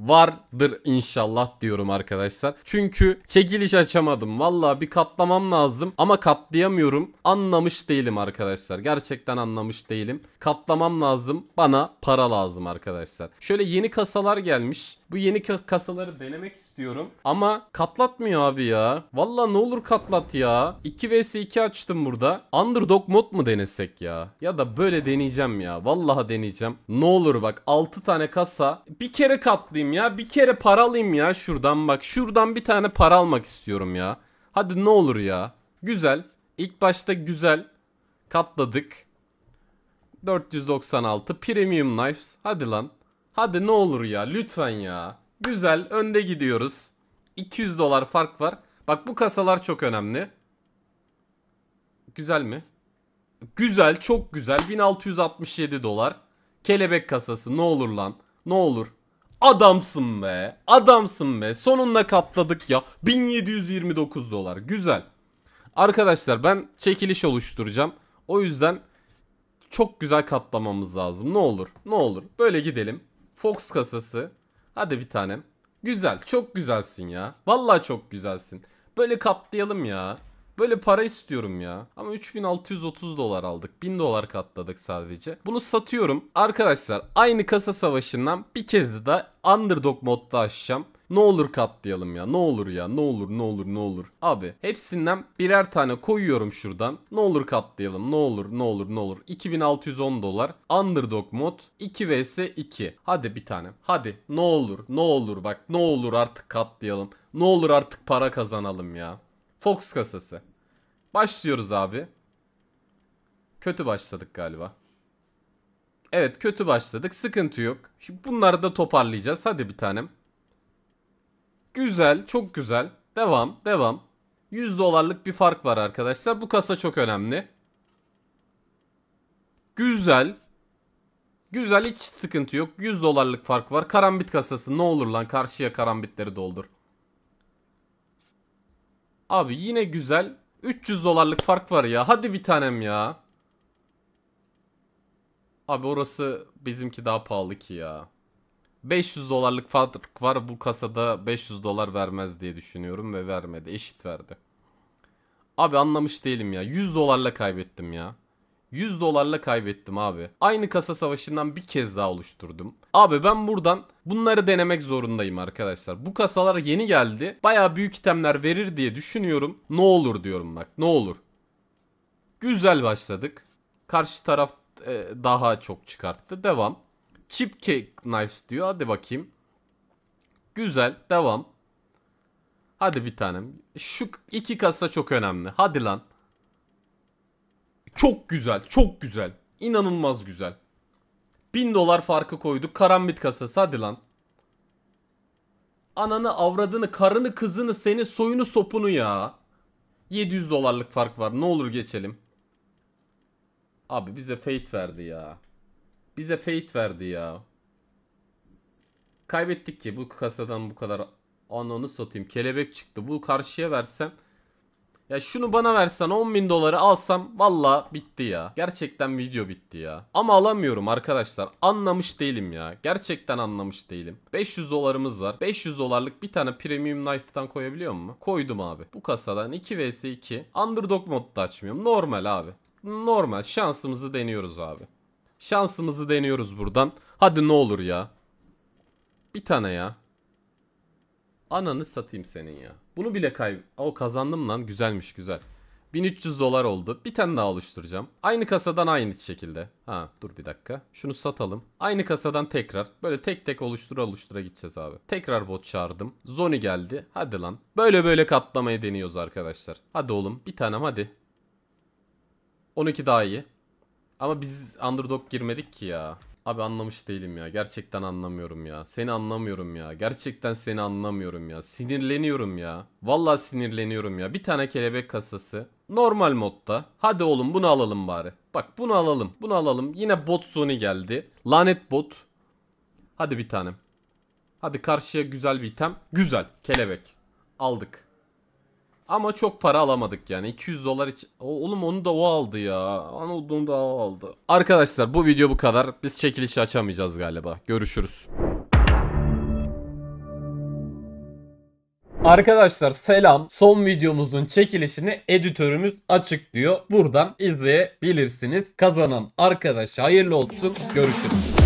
vardır inşallah diyorum arkadaşlar. Çünkü çekiliş açamadım. Valla bir katlamam lazım ama katlayamıyorum. Anlamış değilim arkadaşlar. Gerçekten anlamış değilim. Katlamam lazım. Bana para lazım arkadaşlar. Şöyle yeni kasalar gelmiş. Bu yeni kasaları denemek istiyorum. Ama katlatmıyor abi ya. Valla ne olur katlat ya. 2 vs 2 açtım burada. Underdog mod mu denesek ya? Ya da böyle deneyeceğim ya. Vallahi deneyeceğim. Ne olur bak 6 tane kasa bir kere katlayayım alayım ya. Bir kere para alayım ya şuradan bak. Şuradan bir tane para almak istiyorum ya. Hadi ne olur ya. Güzel. İlk başta güzel. Katladık. 496 Premium Knives. Hadi lan. Hadi ne olur ya lütfen ya. Güzel önde gidiyoruz. 200 dolar fark var. Bak bu kasalar çok önemli. Güzel mi? Güzel çok güzel 1667 dolar. Kelebek kasası ne olur lan. Ne olur. Adamsın be. Adamsın be. Sonunda katladık ya. 1729 dolar. Güzel. Arkadaşlar ben çekiliş oluşturacağım. O yüzden çok güzel katlamamız lazım. Ne olur. Ne olur. Böyle gidelim. Fox kasası. Hadi bir tanem. Güzel. Çok güzelsin ya. Vallahi çok güzelsin. Böyle katlayalım ya. Böyle para istiyorum ya. Ama 3630 dolar aldık. 1000 dolar katladık sadece. Bunu satıyorum. Arkadaşlar aynı kasa savaşından bir kez daha underdog modda açacağım. Ne olur katlayalım ya. Ne olur ya. Ne olur ne olur ne olur. Abi hepsinden birer tane koyuyorum şuradan. Ne olur katlayalım. Ne olur ne olur ne olur. 2610 dolar. Underdog mod. 2 vs 2. Hadi bir tane. Hadi ne olur ne olur bak ne olur artık katlayalım. Ne olur artık para kazanalım ya. Fox kasası. Başlıyoruz abi. Kötü başladık galiba. Evet kötü başladık. Sıkıntı yok. Şimdi bunları da toparlayacağız. Hadi bir tanem. Güzel. Çok güzel. Devam. Devam. 100 dolarlık bir fark var arkadaşlar. Bu kasa çok önemli. Güzel. Güzel hiç sıkıntı yok. 100 dolarlık fark var. Karambit kasası ne olur lan karşıya karambitleri doldur. Abi yine güzel. 300 dolarlık fark var ya. Hadi bir tanem ya. Abi orası bizimki daha pahalı ki ya. 500 dolarlık fark var bu kasada 500 dolar vermez diye düşünüyorum ve vermedi eşit verdi. Abi anlamış değilim ya 100 dolarla kaybettim ya. 100 dolarla kaybettim abi. Aynı kasa savaşından bir kez daha oluşturdum. Abi ben buradan bunları denemek zorundayım arkadaşlar. Bu kasalar yeni geldi. Baya büyük itemler verir diye düşünüyorum. Ne olur diyorum bak ne olur. Güzel başladık. Karşı taraf e, daha çok çıkarttı. Devam. Chipcake Knives diyor. Hadi bakayım. Güzel. Devam. Hadi bir tanem. Şu iki kasa çok önemli. Hadi lan. Çok güzel, çok güzel. İnanılmaz güzel. 1000 dolar farkı koyduk. Karambit kasası hadi lan. Ananı avradını, karını kızını seni soyunu sopunu ya. 700 dolarlık fark var. Ne olur geçelim. Abi bize fate verdi ya. Bize fate verdi ya. Kaybettik ki bu kasadan bu kadar ananı satayım. Kelebek çıktı. Bu karşıya versem ya şunu bana versen 10 bin doları alsam valla bitti ya. Gerçekten video bitti ya. Ama alamıyorum arkadaşlar. Anlamış değilim ya. Gerçekten anlamış değilim. 500 dolarımız var. 500 dolarlık bir tane premium knife'tan koyabiliyor mu? Koydum abi. Bu kasadan 2 vs 2. Underdog modu açmıyorum. Normal abi. Normal. Şansımızı deniyoruz abi. Şansımızı deniyoruz buradan. Hadi ne olur ya. Bir tane ya. Ananı satayım senin ya. Bunu bile kay... O kazandım lan güzelmiş güzel. 1300 dolar oldu. Bir tane daha oluşturacağım. Aynı kasadan aynı şekilde. Ha dur bir dakika. Şunu satalım. Aynı kasadan tekrar. Böyle tek tek oluştura oluştura gideceğiz abi. Tekrar bot çağırdım. Zoni geldi. Hadi lan. Böyle böyle katlamayı deniyoruz arkadaşlar. Hadi oğlum bir tanem hadi. 12 daha iyi. Ama biz underdog girmedik ki ya. Abi anlamış değilim ya. Gerçekten anlamıyorum ya. Seni anlamıyorum ya. Gerçekten seni anlamıyorum ya. Sinirleniyorum ya. Vallahi sinirleniyorum ya. Bir tane kelebek kasası. Normal modda. Hadi oğlum bunu alalım bari. Bak bunu alalım. Bunu alalım. Yine bot sonu geldi. Lanet bot. Hadi bir tanem. Hadi karşıya güzel bir item. Güzel. Kelebek. Aldık. Ama çok para alamadık yani. 200 dolar için. Oğlum onu da o aldı ya. Anadolu'nu da o aldı. Arkadaşlar bu video bu kadar. Biz çekilişi açamayacağız galiba. Görüşürüz. Arkadaşlar selam. Son videomuzun çekilişini editörümüz açıklıyor. Buradan izleyebilirsiniz. Kazanan arkadaş hayırlı olsun. Görüşürüz.